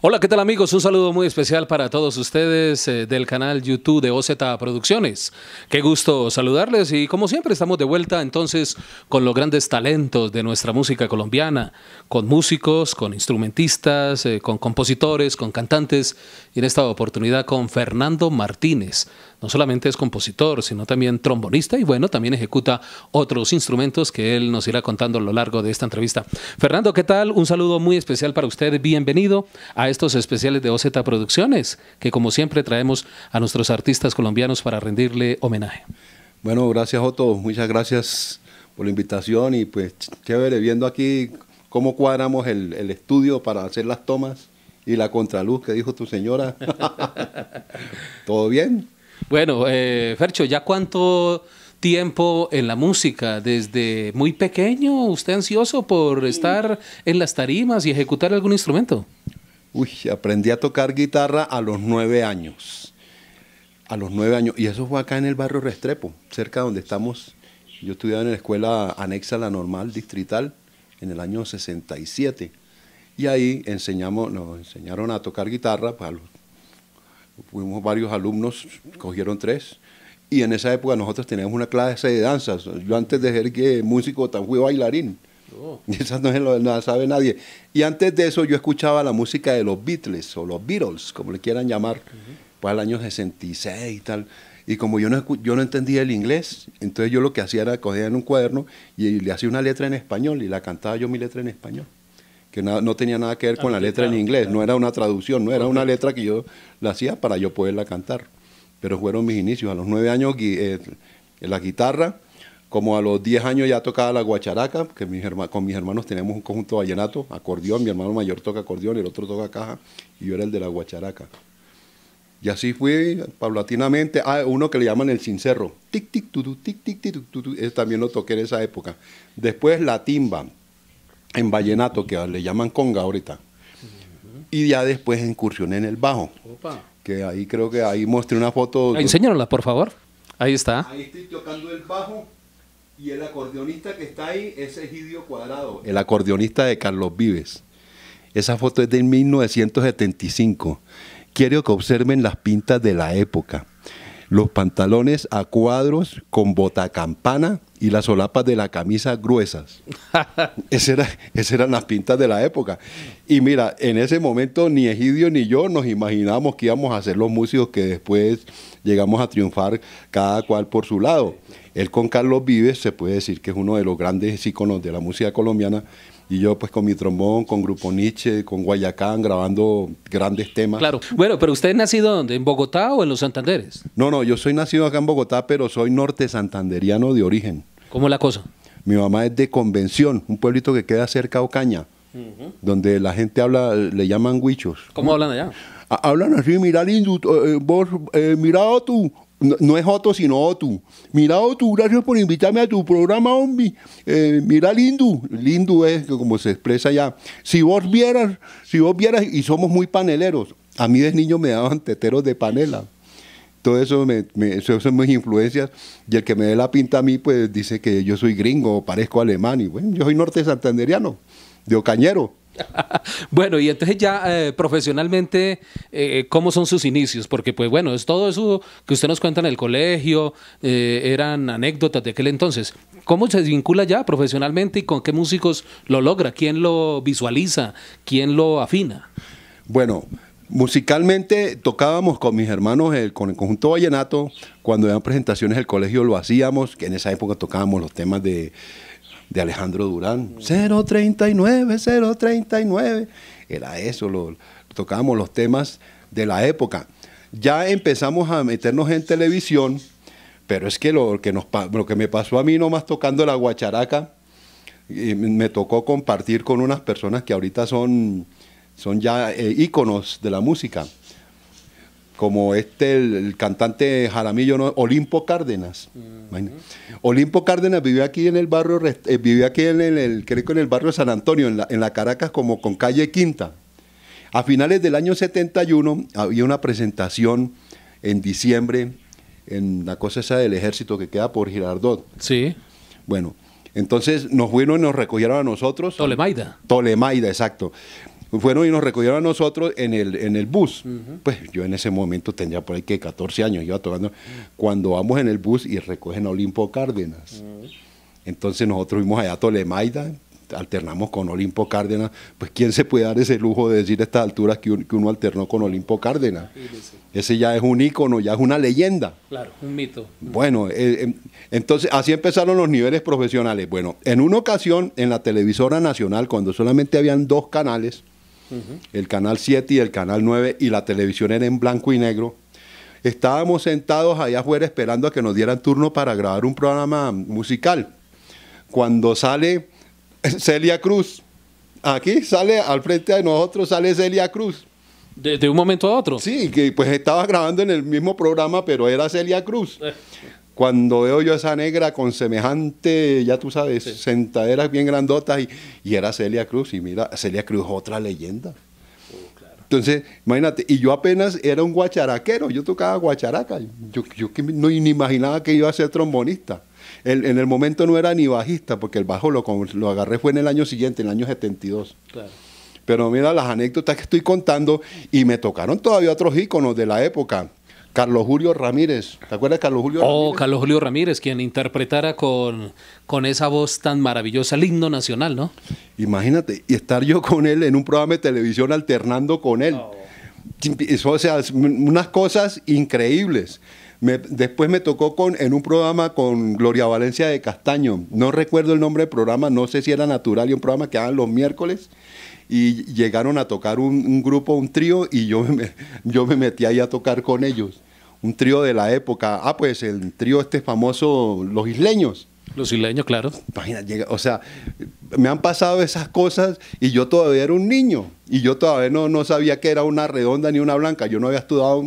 Hola, ¿qué tal amigos? Un saludo muy especial para todos ustedes eh, del canal YouTube de OZ Producciones. Qué gusto saludarles y como siempre estamos de vuelta entonces con los grandes talentos de nuestra música colombiana, con músicos, con instrumentistas, eh, con compositores, con cantantes y en esta oportunidad con Fernando Martínez, no solamente es compositor, sino también trombonista y bueno, también ejecuta otros instrumentos que él nos irá contando a lo largo de esta entrevista. Fernando, ¿qué tal? Un saludo muy especial para usted. Bienvenido a estos especiales de OZ Producciones, que como siempre traemos a nuestros artistas colombianos para rendirle homenaje. Bueno, gracias Otto, muchas gracias por la invitación y pues chévere, viendo aquí cómo cuadramos el, el estudio para hacer las tomas y la contraluz que dijo tu señora. ¿Todo bien? Bueno, eh, Fercho, ¿ya cuánto tiempo en la música? ¿Desde muy pequeño usted ansioso por estar en las tarimas y ejecutar algún instrumento? Uy, aprendí a tocar guitarra a los nueve años. A los nueve años. Y eso fue acá en el barrio Restrepo, cerca donde estamos. Yo estudiaba en la escuela anexa a la normal distrital en el año 67. Y ahí enseñamos, nos enseñaron a tocar guitarra, pues a los fuimos varios alumnos, cogieron tres. Y en esa época nosotros teníamos una clase de danzas. Yo antes de ser que músico tan fui bailarín. Y oh. eso no, lo, sabe nadie. Y antes de eso yo escuchaba la música de los Beatles o los Beatles, como le quieran llamar, pues al año 66 y tal. Y como yo no, yo no entendía el inglés, entonces yo lo que hacía era coger en un cuaderno y le hacía una letra en español y la cantaba yo mi letra en español que no, tenía nada que ver con ah, la letra en inglés, no era una traducción, no era una letra que yo la hacía para yo poderla cantar. Pero fueron mis inicios, a los nueve años eh, la guitarra, como a los diez años ya tocaba la guacharaca, que con mis hermanos tenemos un conjunto vallenato, acordeón, mi hermano mayor toca acordeón, el otro toca caja, y yo era el de la guacharaca. Y así fui paulatinamente a ah, uno que le llaman el cincerro. Tic, tic, tu, tic, tic, tic, tu, tu, también lo toqué en esa época. Después la timba en vallenato, que le llaman conga ahorita. Y ya después incursioné en el bajo. Que ahí creo que ahí mostré una foto. Enséñanosla, por favor. Ahí está. Ahí estoy tocando el bajo. Y el acordeonista que está ahí es Egidio Cuadrado, el acordeonista de Carlos Vives. Esa foto es de 1975. Quiero que observen las pintas de la época los pantalones a cuadros con botacampana y las solapas de la camisa gruesas. era, esas eran las pintas de la época. Y mira, en ese momento ni Egidio ni yo nos imaginábamos que íbamos a ser los músicos que después llegamos a triunfar cada cual por su lado. Él con Carlos Vives se puede decir que es uno de los grandes iconos de la música colombiana y yo pues con mi trombón, con Grupo Nietzsche, con Guayacán, grabando grandes temas. Claro, bueno, pero usted es nacido dónde, en Bogotá o en los Santanderes? No, no, yo soy nacido acá en Bogotá, pero soy norte santanderiano de origen. ¿Cómo la cosa? Mi mamá es de Convención, un pueblito que queda cerca a Ocaña, donde la gente habla, le llaman huichos. ¿Cómo, hablan allá? hablan así, mira lindo, eh, eh, vos, eh, mira tú, no, es Otto, sino Otu. Mira, Otto, gracias por invitarme a tu programa, hombre. Eh, mira, Lindu. Lindu es como se expresa ya. Si vos vieras, si vos vieras, y somos muy paneleros. A mí de niño me daban teteros de panela. Todo eso, me, me eso son mis influencias. Y el que me dé la pinta a mí, pues dice que yo soy gringo, parezco alemán. Y bueno, yo soy norte santanderiano, de Ocañero. bueno, y entonces ya eh, profesionalmente, eh, eh, ¿cómo son sus inicios? Porque pues bueno, es todo eso que usted nos cuenta en el colegio, eran anécdotas de aquel entonces. ¿Cómo se vincula ya profesionalmente y con qué músicos lo logra? ¿Quién lo visualiza? ¿Quién lo afina? Bueno, Musicalmente tocábamos con mis hermanos con el conjunto vallenato, cuando eran presentaciones del colegio lo hacíamos, que en esa época tocábamos los temas de de Alejandro Durán. 039, 039. Era eso, lo, tocábamos los temas de la época. Ya empezamos a meternos en televisión, pero es que lo que, nos, lo que me pasó a mí nomás tocando la guacharaca, me tocó compartir con unas personas que ahorita son, son ya eh, íconos de la música como este, el, cantante Jaramillo, Olimpo Cárdenas. Olimpo Cárdenas vivió aquí en el barrio, eh, vivió aquí en el, creo que en el barrio San Antonio, en la, en la Caracas, como con calle Quinta. A finales del año 71 había una presentación en diciembre en la cosa esa del ejército que queda por Girardot. Sí. Bueno, entonces nos fueron y nos recogieron a nosotros. Tolemaida. Tolemaida, exacto fueron y nos recogieron a nosotros en el, en el bus. Pues yo en ese momento tenía por ahí que 14 años, iba tocando. Cuando vamos en el bus y recogen a Olimpo Cárdenas. Entonces nosotros fuimos allá a Tolemaida, alternamos con Olimpo Cárdenas. Pues ¿quién se puede dar ese lujo de decir a estas alturas que, uno alternó con Olimpo Cárdenas? Ese ya es un icono ya es una leyenda. Claro, un mito. Bueno, eh, eh, entonces así empezaron los niveles profesionales. Bueno, en una ocasión en la televisora nacional, cuando solamente habían dos canales, el Canal 7 y el Canal 9, y la televisión era en blanco y negro. Estábamos sentados allá afuera esperando a que nos dieran turno para grabar un programa musical. Cuando sale Celia Cruz, aquí sale, al frente de nosotros sale Celia Cruz. De, un momento a otro. Sí, que pues estaba grabando en el mismo programa, pero era Celia Cruz. Eh cuando veo yo a esa negra con semejante, ya tú sabes, sentaderas bien grandotas, y, era Celia Cruz, y mira, Celia Cruz otra leyenda. Oh, Entonces, imagínate, y yo apenas era un guacharaquero, yo tocaba guacharaca, yo, no ni imaginaba que iba a ser trombonista. en el momento no era ni bajista, porque el bajo lo, lo agarré fue en el año siguiente, en el año 72. Pero mira las anécdotas que estoy contando, y me tocaron todavía otros íconos de la época. Carlos Julio Ramírez. ¿Te acuerdas de Carlos Julio Oh, Carlos Julio Ramírez, quien interpretara con, con esa voz tan maravillosa el himno nacional, ¿no? Imagínate, y estar yo con él en un programa de televisión alternando con él. o sea, unas cosas increíbles. después me tocó con, en un programa con Gloria Valencia de Castaño. No recuerdo el nombre del programa, no sé si era natural y un programa que hagan los miércoles. Y llegaron a tocar un, grupo, un trío, y yo yo me metí ahí a tocar con ellos un trío de la época. Ah, pues el trío este famoso, Los Isleños. Los isleños, claro. Imagina, o sea, me han pasado esas cosas y yo todavía era un niño y yo todavía no, no sabía que era una redonda ni una blanca. Yo no había estudiado,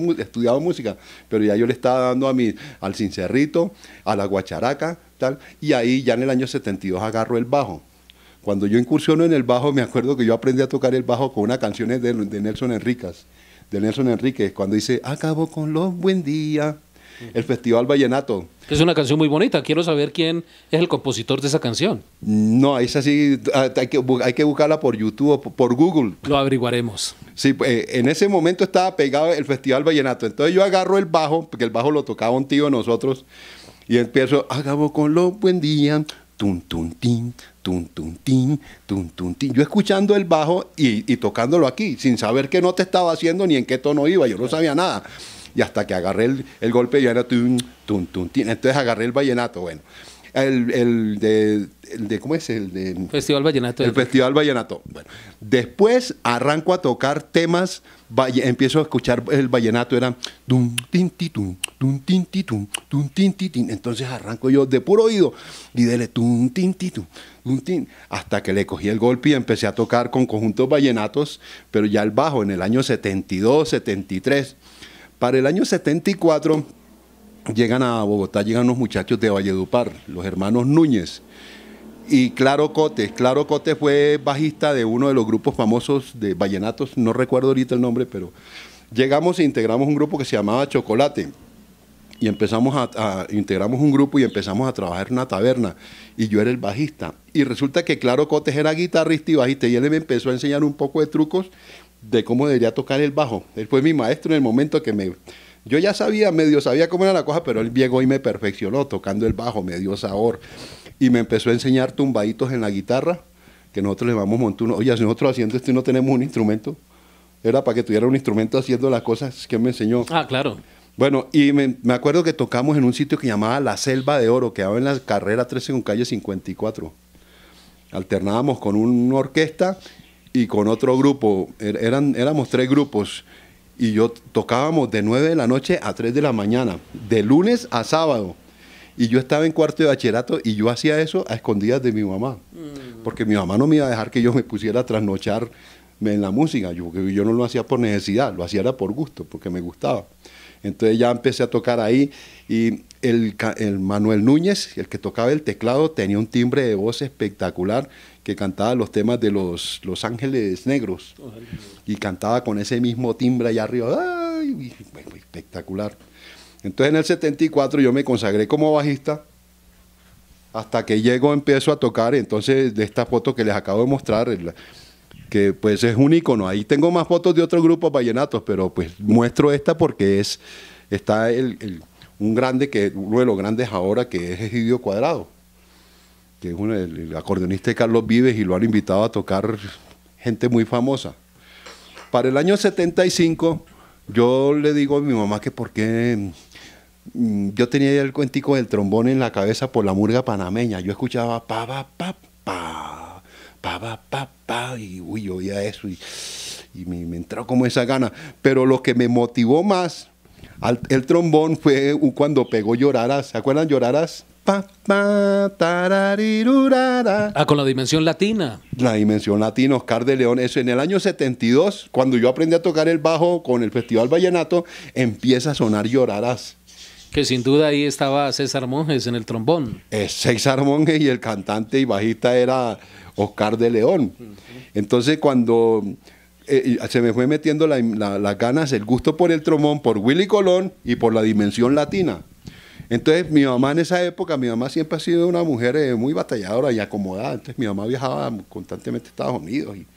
música, pero ya yo le estaba dando a mi, al sincerrito, a la guacharaca, tal. Y ahí ya en el año 72 agarro el bajo. Cuando yo incursiono en el bajo, me acuerdo que yo aprendí a tocar el bajo con unas canciones de, de Nelson Enricas de Nelson Enríquez, cuando dice, acabo con los buen día, el Festival Vallenato. Es una canción muy bonita, quiero saber quién es el compositor de esa canción. No, es así, ah, hay que, hay que buscarla por YouTube o por Google. Lo averiguaremos. Sí, pues, eh, en ese momento estaba pegado el Festival Vallenato, entonces yo agarro el bajo, porque el bajo lo tocaba un tío de nosotros, y empiezo, acabo con los buen día, tun, tun, Tun, tun, tin, tun, tun, tin. Yo escuchando el bajo y, tocándolo aquí, sin saber qué nota estaba haciendo ni en qué tono iba, yo no sabía nada. Y hasta que agarré el, golpe, ya era tun, tun, tun, tin. Entonces agarré el vallenato, bueno. El, el, de, de, ¿Cómo es? El de, Festival Vallenato. El Festival Vallenato. Bueno, después arranco a tocar temas, valle, empiezo a escuchar el vallenato, era dun tin titun, tin Entonces arranco yo de puro oído y dele tin Hasta que le cogí el golpe y empecé a tocar con conjuntos vallenatos, pero ya el bajo en el año 72, 73. Para el año 74 llegan a Bogotá, llegan unos muchachos de Valledupar, los hermanos Núñez. Y Claro Cotes, Claro Cotes fue bajista de uno de los grupos famosos de Vallenatos, no recuerdo ahorita el nombre, pero llegamos e integramos un grupo que se llamaba Chocolate. Y empezamos a, integramos un grupo y empezamos a trabajar en una taberna. Y yo era el bajista. Y resulta que Claro Cotes era guitarrista y bajista. Y él me empezó a enseñar un poco de trucos de cómo debería tocar el bajo. Él fue mi maestro en el momento que me, yo ya sabía, medio sabía cómo era la cosa, pero él llegó y me perfeccionó tocando el bajo, me dio sabor. Y me empezó a enseñar tumbaditos en la guitarra, que nosotros le vamos montando. Oye, si nosotros haciendo esto y no tenemos un instrumento, era para que tuviera un instrumento haciendo las cosas que me enseñó. Ah, claro. Bueno, y me, acuerdo que tocamos en un sitio que llamaba La Selva de Oro, que daba en la carrera 13 con calle 54. Alternábamos con una orquesta y con otro grupo. Er, eran, éramos tres grupos y yo tocábamos de 9 de la noche a 3 de la mañana, de lunes a sábado. Y yo estaba en cuarto de bachillerato y yo hacía eso a escondidas de mi mamá, mm. porque mi mamá no me iba a dejar que yo me pusiera a trasnocharme en la música, yo, no lo hacía por necesidad, lo hacía era por gusto, porque me gustaba. Entonces ya empecé a tocar ahí y el Manuel Núñez, el que tocaba el teclado, tenía un timbre de voz espectacular que cantaba los temas de los, los Ángeles Negros y cantaba con ese mismo timbre allá arriba. Espectacular. Entonces en el 74 yo me consagré como bajista hasta que llego empiezo a tocar. Entonces de esta foto que les acabo de mostrar, que pues es un icono. Ahí tengo más fotos de otros grupos vallenatos, pero pues muestro esta porque es está un grande que uno de los grandes ahora que es Egidio Cuadrado que es uno, el, acordeonista de Carlos Vives y lo han invitado a tocar gente muy famosa. Para el año 75 yo le digo a mi mamá que por qué... Mm, yo tenía el cuentico del trombón en la cabeza por la murga panameña. Yo escuchaba pa pa pa pa pa pa y uy, yo oía eso y, me, entró como esa gana. Pero lo que me motivó más al, el trombón fue cuando pegó Lloraras. ¿Se acuerdan Lloraras? Pa, ah, con la dimensión latina. La dimensión latina, Oscar de León. Eso en el año 72, cuando yo aprendí a tocar el bajo con el Festival Vallenato, empieza a sonar Llorarás. Que sin duda ahí estaba César Monjes en el trombón. Es eh, César Monjes y el cantante y bajista era Oscar de León. Entonces cuando eh, se me fue metiendo las ganas, el gusto por el trombón, por Willy Colón y por la dimensión latina. Entonces, mi mamá en esa época, mi mamá siempre ha sido una mujer eh, muy batalladora y acomodada. Entonces, mi mamá viajaba constantemente a Estados Unidos y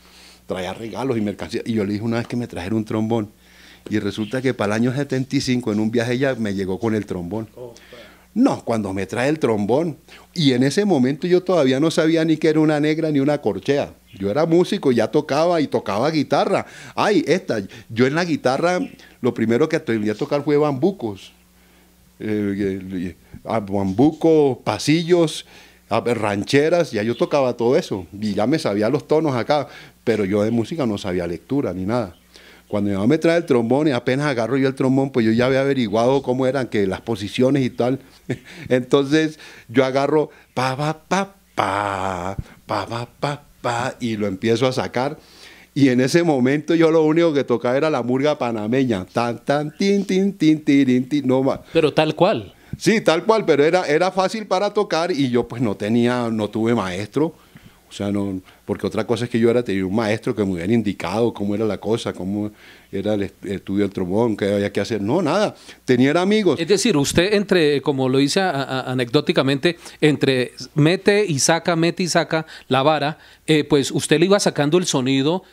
traía regalos y mercancías. Y yo le dije una vez que me trajeron un trombón. Y resulta que para el año 75, en un viaje ella me llegó con el trombón. Oh, no, cuando me trae el trombón. Y en ese momento yo todavía no sabía ni que era una negra ni una corchea. Yo era músico, ya tocaba y tocaba guitarra. Ay, esta, yo en la guitarra lo primero que aprendí a tocar fue bambucos eh, bambuco, eh, pasillos, rancheras, ya yo tocaba todo eso y ya me sabía los tonos acá, pero yo de música no sabía lectura ni nada. Cuando mi mamá me trae el trombón y apenas agarro yo el trombón, pues yo ya había averiguado cómo eran que las posiciones y tal. Entonces yo agarro pa pa pa pa pa pa pa y lo empiezo a sacar y en ese momento yo lo único que tocaba era la murga panameña. Tan, tan, tin, tin, tin, tin, tin, no más. Pero tal cual. Sí, tal cual, pero era, era fácil para tocar y yo pues no tenía, no tuve maestro. O sea, no, porque otra cosa es que yo era tener un maestro que me hubiera indicado cómo era la cosa, cómo era el estudio del trombón, qué había que hacer. No, nada, tenía amigos. Es decir, usted entre, como lo dice anecdóticamente, entre mete y saca, mete y saca la vara, eh, pues usted le iba sacando el sonido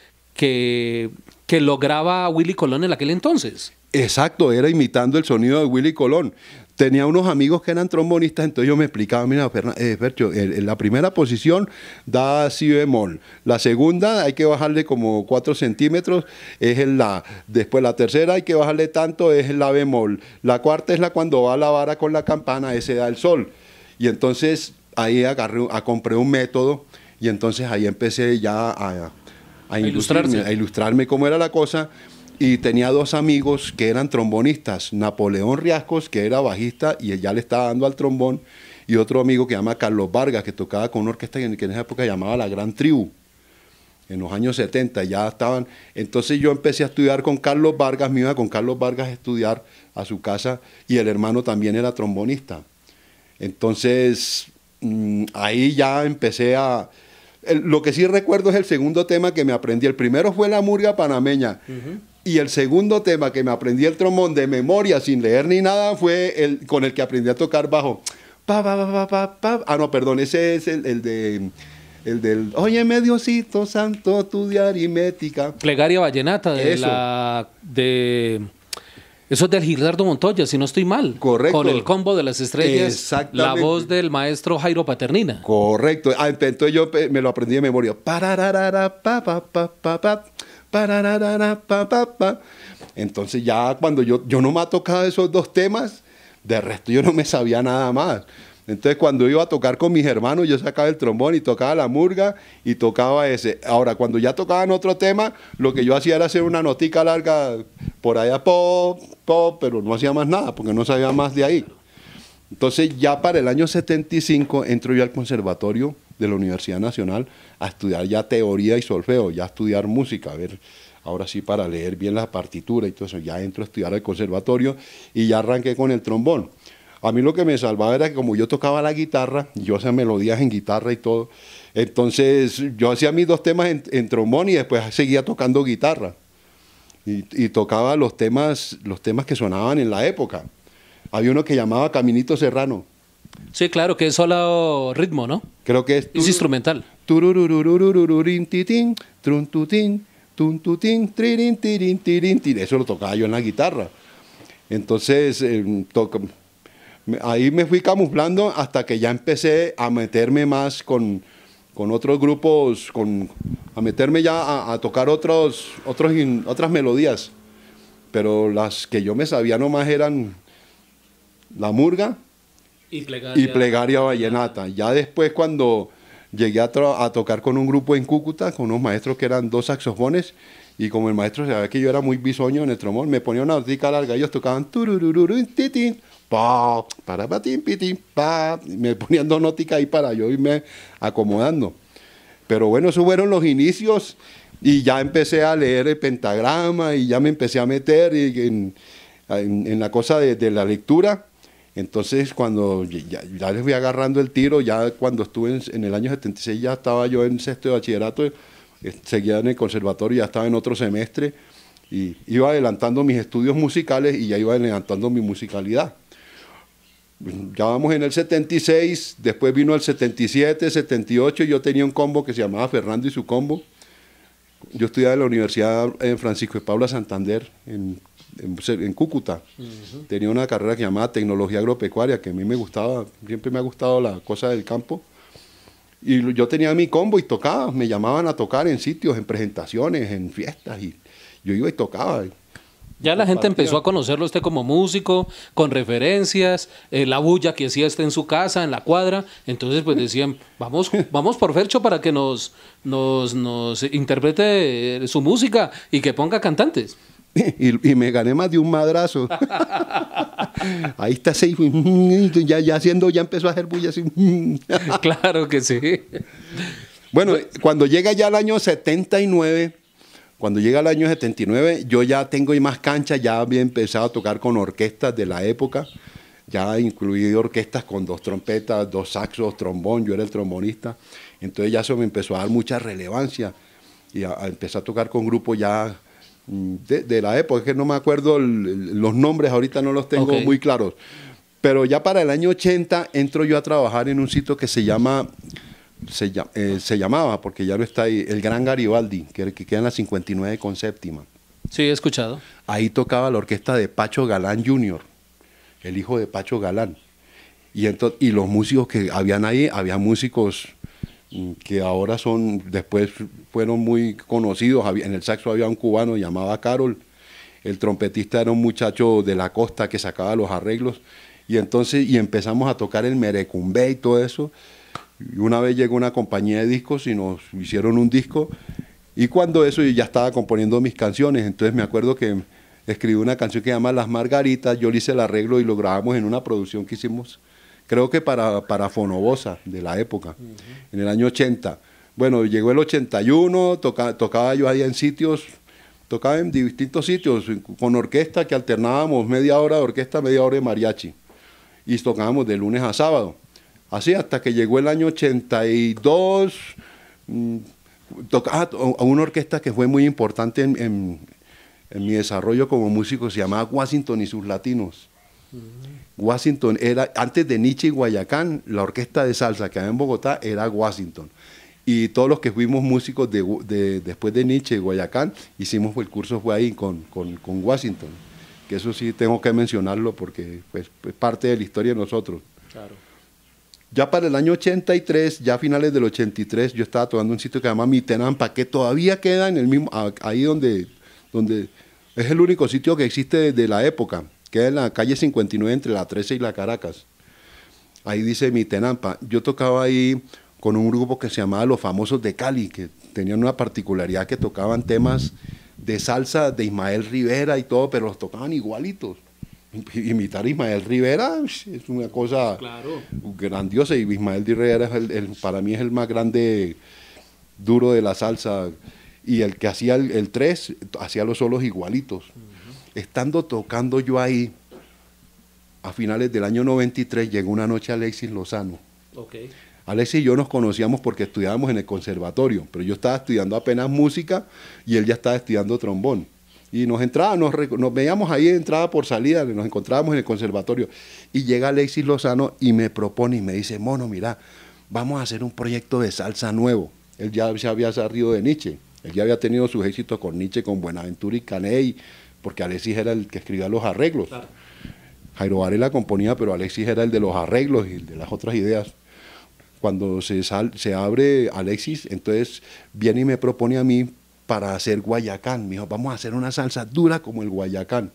que, lograba Willy Colón en aquel entonces. Exacto, era imitando el sonido de Willy Colón. Tenía unos amigos que eran trombonistas, entonces yo me explicaba, mira, Fernández, en eh, la primera posición da si bemol, la segunda hay que bajarle como 4 centímetros, es el la, después la tercera hay que bajarle tanto, es el la bemol, la cuarta es la cuando va la vara con la campana, ese da el sol. Y entonces ahí agarré, compré un método y entonces ahí empecé ya a, a, ilustrarme, a ilustrarme cómo era la cosa y tenía dos amigos que eran trombonistas, Napoleón Riascos, que era bajista y ya le estaba dando al trombón, y otro amigo que se llama Carlos Vargas, que tocaba con una orquesta que en esa época llamaba La Gran Tribu, en los años 70 ya estaban. Entonces yo empecé a estudiar con Carlos Vargas, me iba con Carlos Vargas a estudiar a su casa, y el hermano también era trombonista. Entonces mm, ahí ya empecé a lo que sí recuerdo es el segundo tema que me aprendí. El primero fue la murga panameña. Y el segundo tema que me aprendí el tromón de memoria, sin leer ni nada, fue el con el que aprendí a tocar bajo. Pa, pa, ah, no, perdón, ese es el, el de el del oye mediocito Santo, tu de aritmética. Plegaria vallenata de la de eso es del Gilardo Montoya, si no estoy mal. Correcto. Con el combo de las estrellas. La voz del maestro Jairo Paternina. Correcto. Ah, entonces yo eh, me lo aprendí de memoria. Entonces ya cuando yo, yo no me ha tocado esos dos temas, de resto yo no me sabía nada más. Entonces cuando iba a tocar con mis hermanos, yo sacaba el trombón y tocaba la murga y tocaba ese. Ahora, cuando ya tocaban otro tema, lo que yo hacía era hacer una notica larga por allá, pop, pop, pero no hacía más nada porque no sabía más de ahí. Entonces ya para el año 75 entro yo al conservatorio de la Universidad Nacional a estudiar ya teoría y solfeo, ya estudiar música, a ver, ahora sí para leer bien la partitura y todo eso, ya entro a estudiar al conservatorio y ya arranqué con el trombón. A mí lo que me salvaba era que como yo tocaba la guitarra, yo hacía melodías en guitarra y todo, entonces yo hacía mis dos temas en, trombón y después seguía tocando guitarra. Y, tocaba los temas, los temas que sonaban en la época. Había uno que llamaba Caminito Serrano. Sí, claro, que es solo ritmo, ¿no? Creo que es... Es instrumental. Eso lo tocaba yo en la guitarra. Entonces, em, ahí me fui camuflando hasta que ya empecé a meterme más con, con otros grupos, con, a meterme ya a, tocar otros, otros otras melodías. Pero las que yo me sabía nomás eran la murga y plegaria, vallenata. Ya después cuando llegué a, tocar con un grupo en Cúcuta, con unos maestros que eran dos saxofones, y como el maestro sabía que yo era muy bisoño en el tromón, me ponía una botica larga, y ellos tocaban pa, para patín, piti pa, me poniendo nótica ahí para yo irme acomodando. Pero bueno, esos fueron los inicios y ya empecé a leer el pentagrama y ya me empecé a meter en, la cosa de, la lectura. Entonces cuando ya, les voy agarrando el tiro, ya cuando estuve en, en, el año 76 ya estaba yo en sexto de bachillerato, eh, seguía en el conservatorio, ya estaba en otro semestre y iba adelantando mis estudios musicales y ya iba adelantando mi musicalidad ya vamos en el 76, después vino el 77, 78, yo tenía un combo que se llamaba Fernando y su combo. Yo estudiaba en la Universidad Francisco de Paula Santander, en, en, Cúcuta. Tenía una carrera que llamaba Tecnología Agropecuaria, que a mí me gustaba, siempre me ha gustado la cosa del campo. Y yo tenía mi combo y tocaba, me llamaban a tocar en sitios, en presentaciones, en fiestas, y yo iba y tocaba. Ya la gente empezó a conocerlo usted como músico, con referencias, eh, la bulla que hacía está en su casa, en la cuadra. Entonces, pues decían, vamos, vamos por Fercho para que nos, nos, interprete eh, su música y que ponga cantantes. Y, me gané más de un madrazo. Ahí está ese ya, ya haciendo, ya empezó a hacer bulla así. claro que sí. Bueno, cuando llega ya el año 79, cuando llega el año 79, yo ya tengo más cancha, ya había empezado a tocar con orquestas de la época, ya incluí orquestas con dos trompetas, dos saxos, trombón, yo era el trombonista. Entonces ya eso me empezó a dar mucha relevancia y a, empezar a tocar con grupos ya mm, de, la época, es que no me acuerdo los nombres, ahorita no los tengo muy claros. Pero ya para el año 80 entro yo a trabajar en un sitio que se llama eh, se, llamaba, porque ya no está ahí, el Gran Garibaldi, que, que queda en la 59 con séptima. Sí, he escuchado. Ahí tocaba la orquesta de Pacho Galán Jr., el hijo de Pacho Galán. Y, entonces, y los músicos que habían ahí, había músicos mm, que ahora son, después fueron muy conocidos. En el saxo había un cubano llamado Carol. El trompetista era un muchacho de la costa que sacaba los arreglos. Y entonces, y empezamos a tocar el merecumbe y todo eso. Y una vez llegó una compañía de discos y nos hicieron un disco. Y cuando eso, yo ya estaba componiendo mis canciones. Entonces me acuerdo que escribí una canción que se llama Las Margaritas. Yo le hice el arreglo y lo grabamos en una producción que hicimos, creo que para, para Fonobosa de la época, en el año 80. Bueno, llegó el 81, tocaba yo ahí en sitios, tocaba en distintos sitios, con orquesta que alternábamos media hora de orquesta, media hora de mariachi. Y tocábamos de lunes a sábado. Así hasta que llegó el año 82, mm, tocaba ah, a una orquesta que fue muy importante en, mi desarrollo como músico, se llamaba Washington y sus latinos. Mm. Washington era, antes de Nietzsche y Guayacán, la orquesta de salsa que había en Bogotá era Washington. Y todos los que fuimos músicos después de Nietzsche y Guayacán, hicimos el curso fue ahí con, Washington. Que eso sí tengo que mencionarlo porque pues, es parte de la historia de nosotros. Claro. Ya para el año 83, ya a finales del 83, yo estaba tocando un sitio que se llama Mitenampa, que todavía queda en el mismo, ahí donde, donde es el único sitio que existe desde la época, queda en la calle 59 entre la 13 y la Caracas. Ahí dice Mitenampa. Yo tocaba ahí con un grupo que se llamaba Los Famosos de Cali, que tenían una particularidad que tocaban temas de salsa de Ismael Rivera y todo, pero los tocaban igualitos imitar a Ismael Rivera es una cosa grandiosa y Ismael Rivera es el, para mí es el más grande duro de la salsa y el que hacía el tres hacía los solos igualitos. Estando tocando yo ahí, a finales del año 93 llegó una noche Alexis Lozano. Alexis y yo nos conocíamos porque estudiábamos en el conservatorio, pero yo estaba estudiando apenas música y él ya estaba estudiando trombón. Y nos entraba, nos, veíamos ahí de entrada por salida, nos encontrábamos en el conservatorio. Y llega Alexis Lozano y me propone y me dice, mono, mira, vamos a hacer un proyecto de salsa nuevo. Él ya se había salido de Nietzsche, él ya había tenido sus éxitos con Nietzsche, con Buenaventura y Caney, porque Alexis era el que escribía los arreglos. Jairo Varela componía, pero Alexis era el de los arreglos y el de las otras ideas cuando se, se abre Alexis, entonces viene y me propone a mí para hacer guayacán. mi vamos a hacer una salsa dura como el guayacán.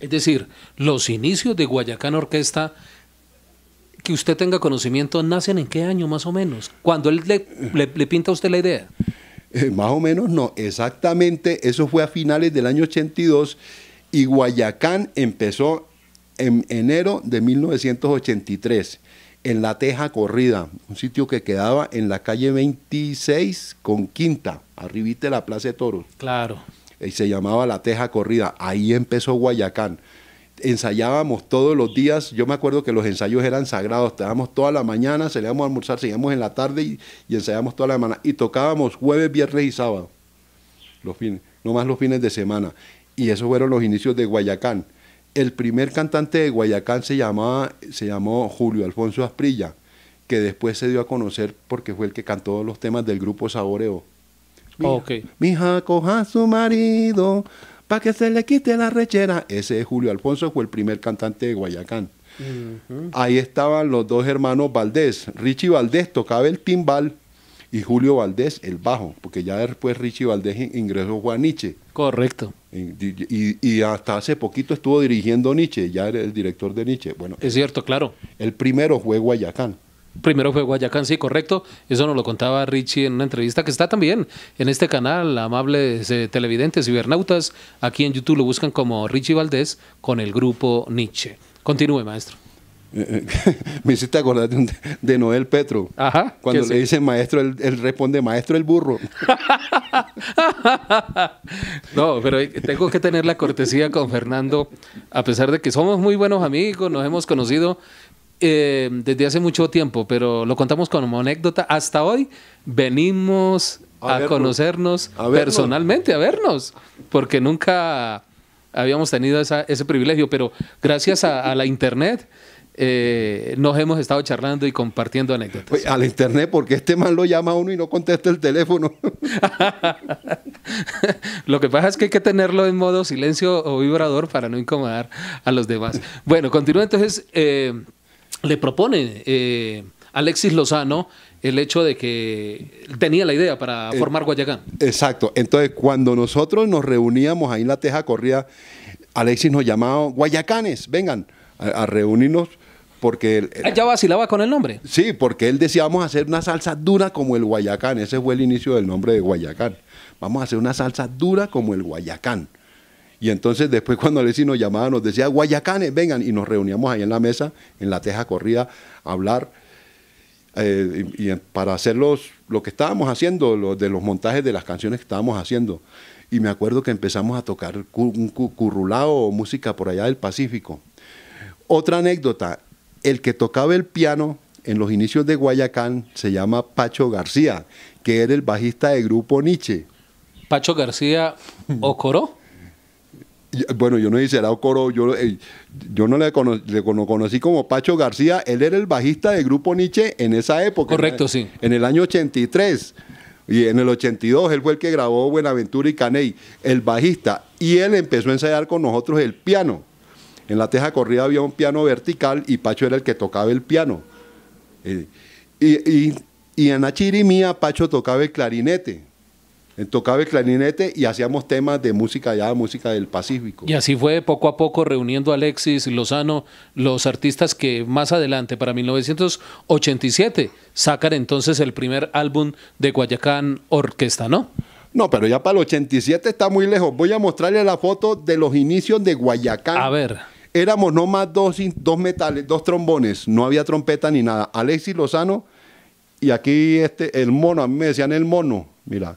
Es decir, los inicios de Guayacán Orquesta, que usted tenga conocimiento, ¿nacen en qué año más o menos? Cuando él le, pinta usted la idea? Eh, más o menos no, exactamente, eso fue a finales del año 82 y Guayacán empezó en enero de 1983 en La Teja Corrida, un sitio que quedaba en la calle 26 con Quinta, arribita de la Plaza de Toros. Claro. Y eh, se llamaba La Teja Corrida. Ahí empezó Guayacán. Ensayábamos todos los días. Yo me acuerdo que los ensayos eran sagrados. Estábamos toda la mañana, salíamos a almorzar, seguíamos en la tarde y, y ensayábamos toda la mañana. Y tocábamos jueves, viernes y sábado. Los fines, no más los fines de semana. Y esos fueron los inicios de Guayacán el primer cantante de Guayacán se, llamaba, se llamó Julio Alfonso Asprilla, que después se dio a conocer porque fue el que cantó los temas del grupo Saboreo. Oh, mija, coja a su marido para que se le quite la rechera. Ese es Julio Alfonso, fue el primer cantante de Guayacán. Ahí estaban los dos hermanos Valdés. Richie Valdés tocaba el timbal y Julio Valdés el bajo, porque ya después Richie Valdés ingresó Juan Nietzsche. Correcto. Y, hasta hace poquito estuvo dirigiendo Nietzsche, ya era el director de Nietzsche. Bueno, es cierto, claro. El primero fue Guayacán. Primero fue Guayacán, sí, correcto. Eso nos lo contaba Richie en una entrevista que está también en este canal, amables eh, televidentes, cibernautas. Aquí en YouTube lo buscan como Richie Valdés con el grupo Nietzsche. Continúe, maestro. me hiciste acordar de, Noel Petro. Cuando le dicen maestro, él, responde maestro el burro. no, pero tengo que tener la cortesía con Fernando, a pesar de que somos muy buenos amigos, nos hemos conocido eh, desde hace mucho tiempo, pero lo contamos como anécdota. Hasta hoy venimos a, conocernos personalmente, a vernos, porque nunca habíamos tenido ese privilegio, pero gracias a la internet eh, nos hemos estado charlando y compartiendo anécdotas. a al internet, porque este mal lo llama uno y no contesta el teléfono. lo que pasa es que hay que tenerlo en modo silencio o vibrador para no incomodar a los demás. Bueno, continúa entonces. Eh, le propone eh, Alexis Lozano el hecho de que tenía la idea para formar Guayacán. Exacto. Entonces, cuando nosotros nos reuníamos ahí en la Teja Corría, Alexis nos llamaba, Guayacanes, vengan a reunirnos porque... Él, ah, ya vacilaba con el nombre. Sí, porque él decía, vamos a hacer una salsa dura como el Guayacán. Ese fue el inicio del nombre de Guayacán. Vamos a hacer una salsa dura como el Guayacán. Y entonces después cuando Alessi nos llamaba, nos decía, Guayacanes, vengan. Y nos reuníamos ahí en la mesa, en la teja corrida, a hablar. Eh, y, para hacer lo que estábamos haciendo, lo, de los montajes de las canciones que estábamos haciendo. Y me acuerdo que empezamos a tocar un currulado o música por allá del Pacífico. Otra anécdota, el que tocaba el piano en los inicios de Guayacán se llama Pacho García, que era el bajista de grupo Nietzsche. Pacho García Ocoró. Bueno, yo no hice era Ocoró, yo, eh, yo no le, conocí como Pacho García, él era el bajista de grupo Nietzsche en esa época. Correcto, sí. En el año 83. Y en el 82 él fue el que grabó Buenaventura y Caney, el bajista. Y él empezó a ensayar con nosotros el piano. En la teja corrida había un piano vertical y Pacho era el que tocaba el piano. Eh, y, en Achiri Pacho tocaba el clarinete. Él tocaba el clarinete y hacíamos temas de música ya, música del Pacífico. Y así fue poco a poco reuniendo a Alexis Lozano, los artistas que más adelante, para 1987, sacan entonces el primer álbum de Guayacán Orquesta, ¿no? No, pero ya para el 87 está muy lejos. Voy a mostrarle la foto de los inicios de Guayacán. A ver. Éramos nomás dos, dos metales, dos trombones, no había trompeta ni nada. Alexis Lozano y aquí este, el mono, a mí me decían el mono, mira,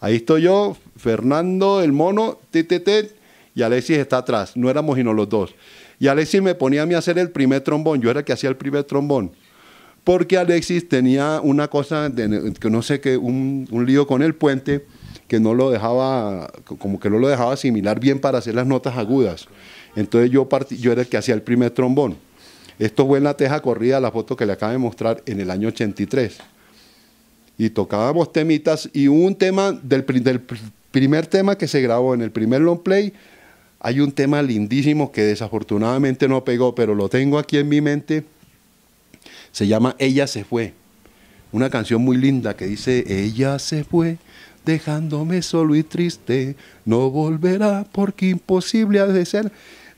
ahí estoy yo, Fernando, el mono, ttt, y Alexis está atrás, no éramos sino los dos. Y Alexis me ponía a mí a hacer el primer trombón, yo era el que hacía el primer trombón porque Alexis tenía una cosa, que no sé qué, un, un, lío con el puente que no lo dejaba, como que no lo dejaba asimilar bien para hacer las notas agudas. Entonces yo, partí, yo era el que hacía el primer trombón. Esto fue en la teja corrida, la foto que le acabo de mostrar, en el año 83. Y tocábamos temitas y un tema del, del primer tema que se grabó en el primer long play, hay un tema lindísimo que desafortunadamente no pegó, pero lo tengo aquí en mi mente. Se llama Ella se fue. Una canción muy linda que dice, Ella se fue dejándome solo y triste, no volverá porque imposible ha de ser.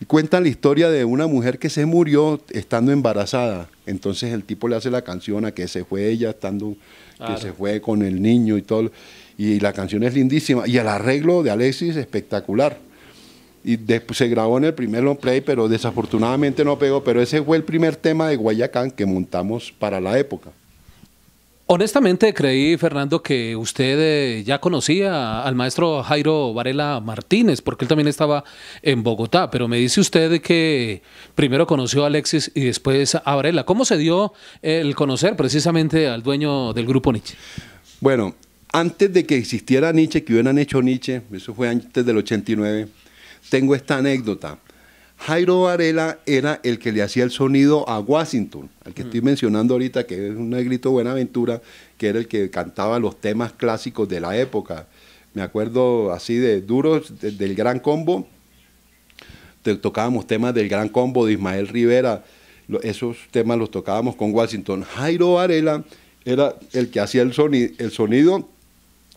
Cuentan la historia de una mujer que se murió estando embarazada. Entonces el tipo le hace la canción a que se fue ella estando, que se fue con el niño y todo. Y la canción es lindísima. Y el arreglo de Alexis espectacular. Y después se grabó en el primer long play, pero desafortunadamente no pegó. Pero ese fue el primer tema de Guayacán que montamos para la época. Honestamente creí, Fernando, que usted eh, ya conocía al maestro Jairo Varela Martínez, porque él también estaba en Bogotá, pero me dice usted que primero conoció a Alexis y después a Varela. ¿Cómo se dio el conocer precisamente al dueño del grupo Nietzsche? Bueno, antes de que existiera Nietzsche, que hubieran hecho Nietzsche, eso fue antes del 89, tengo esta anécdota. Jairo Varela era el que le hacía el sonido a Washington, al que mm. estoy mencionando ahorita, que es un negrito Buenaventura, que era el que cantaba los temas clásicos de la época. Me acuerdo así de duros del Gran Combo, tocábamos temas del Gran Combo de Ismael Rivera, esos temas los tocábamos con Washington. Jairo Varela era el que hacía el, el sonido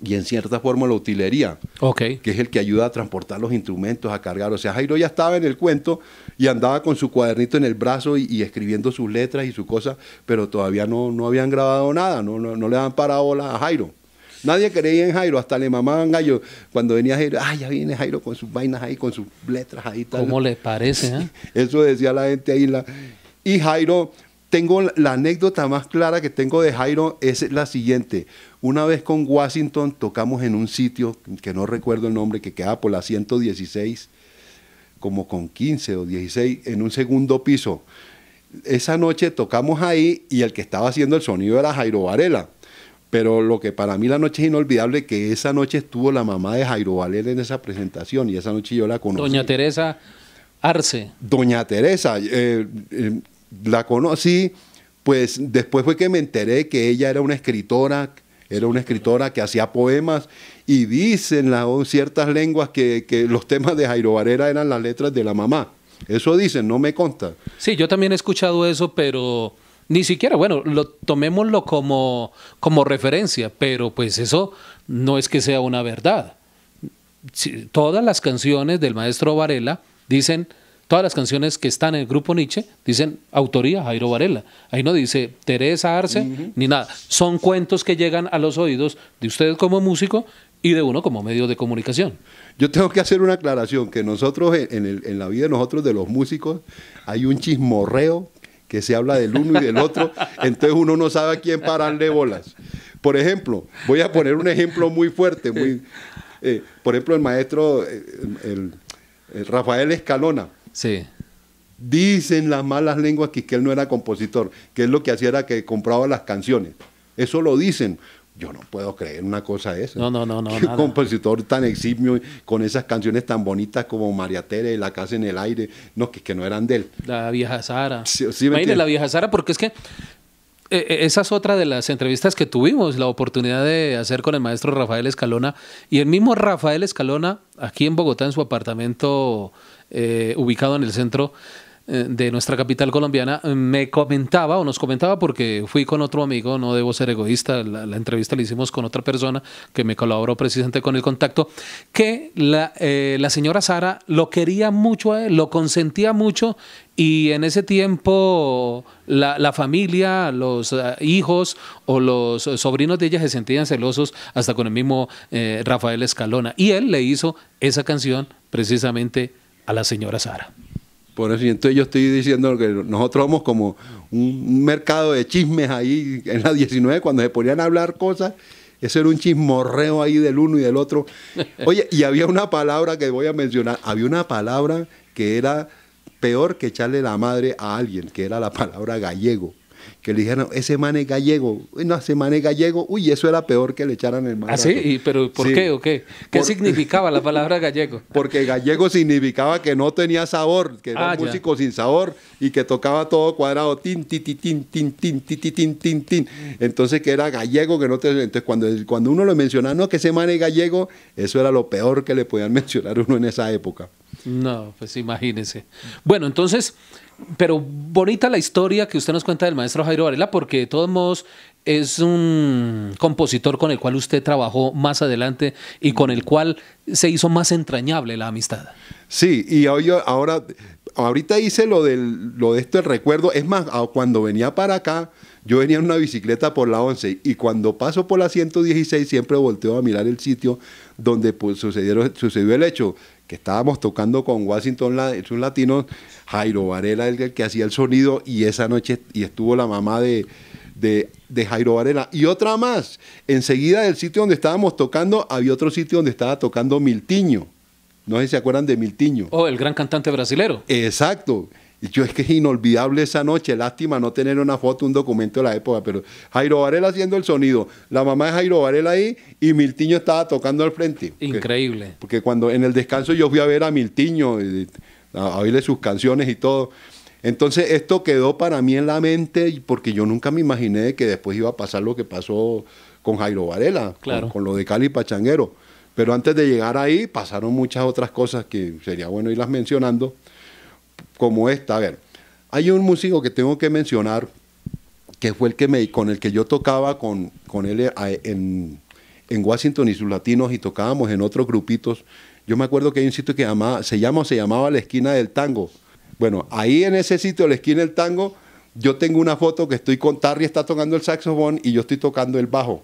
y en cierta forma la utilería, que es el que ayuda a transportar los instrumentos, a cargar. O sea, Jairo ya estaba en el cuento y andaba con su cuadernito en el brazo y, escribiendo sus letras y sus cosas, pero todavía no, no habían grabado nada, no, no, le dan parábola a Jairo. Nadie creía en Jairo, hasta le mamaban gallo. Cuando venía Jairo, ah, ya viene Jairo con sus vainas ahí, con sus letras ahí. Tal. ¿Cómo le parece? Eh? Eso decía la gente ahí. Y Jairo tengo la anécdota más clara que tengo de Jairo es la siguiente. Una vez con Washington tocamos en un sitio que no recuerdo el nombre, que queda por la 116, como con 15 o 16, en un segundo piso. Esa noche tocamos ahí y el que estaba haciendo el sonido era Jairo Varela. Pero lo que para mí la noche es inolvidable, que esa noche estuvo la mamá de Jairo Varela en esa presentación y esa noche yo la conocí. Doña Teresa Arce. Doña Teresa. eh, eh la conocí, pues después fue que me enteré que ella era una escritora, era una escritora que hacía poemas y dicen en ciertas lenguas que, los temas de Jairo Varela eran las letras de la mamá. Eso dicen, no me contan. Sí, yo también he escuchado eso, pero ni siquiera, bueno, lo, tomémoslo como, como referencia, pero pues eso no es que sea una verdad. todas las canciones del maestro Varela dicen Todas las canciones que están en el grupo Nietzsche dicen autoría Jairo Varela. Ahí no dice Teresa Arce ni nada. Son cuentos que llegan a los oídos de ustedes como músico y de uno como medio de comunicación. Yo tengo que hacer una aclaración, que nosotros en, la vida de nosotros, de los músicos, hay un chismorreo que se habla del uno y del otro, entonces uno no sabe a quién pararle bolas. Por ejemplo, voy a poner un ejemplo muy fuerte, muy, eh, por ejemplo, el maestro eh, Rafael Escalona, Sí. Dicen las malas lenguas que, que él no era compositor, que es lo que hacía era que compraba las canciones. Eso lo dicen. Yo no puedo creer una cosa de eso. No, no, no, no. Un compositor tan eximio, con esas canciones tan bonitas como María Tere, La Casa en el Aire, no, que, que no eran de él. La vieja Sara. Sí, sí la vieja Sara, porque es que eh, eh, esa es otra de las entrevistas que tuvimos, la oportunidad de hacer con el maestro Rafael Escalona. Y el mismo Rafael Escalona, aquí en Bogotá, en su apartamento eh, ubicado en el centro eh, de nuestra capital colombiana, me comentaba o nos comentaba, porque fui con otro amigo, no debo ser egoísta, la, entrevista la hicimos con otra persona que me colaboró precisamente con el contacto, que la, eh, la señora Sara lo quería mucho lo consentía mucho y en ese tiempo la, familia, los hijos o los sobrinos de ella se sentían celosos hasta con el mismo Rafael Escalona. Y él le hizo esa canción precisamente a la señora Sara. Por eso, entonces yo estoy diciendo que nosotros somos como un mercado de chismes ahí en la 19, cuando se ponían a hablar cosas, eso era un chismorreo ahí del uno y del otro. Oye, y había una palabra que voy a mencionar, había una palabra que era peor que echarle la madre a alguien, que era la palabra gallego que le dijeron, ese man es gallego, no, ese man es gallego, uy, eso era peor que le echaran el man. ¿Ah, sí? ¿Y, ¿Pero por qué o qué? ¿Qué significaba la palabra gallego? Porque gallego significaba que no tenía sabor, que era ah, un músico sin sabor y que tocaba todo cuadrado, tin, tin, tin, tin, tin, tin, tin, tin, tin, Entonces que era gallego, que no te... Entonces cuando, cuando uno lo mencionaba, no, que ese man es gallego, eso era lo peor que le podían mencionar uno en esa época. No, pues imagínese. Bueno, entonces, pero bonita la historia que usted nos cuenta del maestro Jairo Varela, porque de todos modos es un compositor con el cual usted trabajó más adelante y con el cual se hizo más entrañable la amistad. Sí, y ahora, ahora ahorita hice lo, del, lo de esto, el recuerdo. Es más, cuando venía para acá, yo venía en una bicicleta por la 11 y cuando paso por la 116 siempre volteo a mirar el sitio donde pues, sucedieron, sucedió el hecho que estábamos tocando con Washington Latino, latinos, Jairo Varela, el que hacía el sonido, y esa noche y estuvo la mamá de, de, Jairo Varela. Y otra más, enseguida del sitio donde estábamos tocando, había otro sitio donde estaba tocando Miltiño. No sé si se acuerdan de Miltiño. Oh, el gran cantante brasilero. Exacto. Y yo es que es inolvidable esa noche, lástima no tener una foto, un documento de la época, pero Jairo Varela haciendo el sonido, la mamá de Jairo Varela ahí y Miltiño estaba tocando al frente. Increíble. Porque, cuando en el descanso yo fui a ver a Miltiño, a, oírle sus canciones y todo. Entonces esto quedó para mí en la mente porque yo nunca me imaginé que después iba a pasar lo que pasó con Jairo Varela, claro. con, con, lo de Cali Pachanguero. Pero antes de llegar ahí pasaron muchas otras cosas que sería bueno irlas mencionando como esta. A ver, hay un músico que tengo que mencionar, que fue el que me, con el que yo tocaba con, con él eh, en, Washington y sus latinos y tocábamos en otros grupitos. Yo me acuerdo que hay un sitio que se llama se llamaba La Esquina del Tango. Bueno, ahí en ese sitio, La Esquina del Tango, yo tengo una foto que estoy con Tarry, está tocando el saxofón y yo estoy tocando el bajo.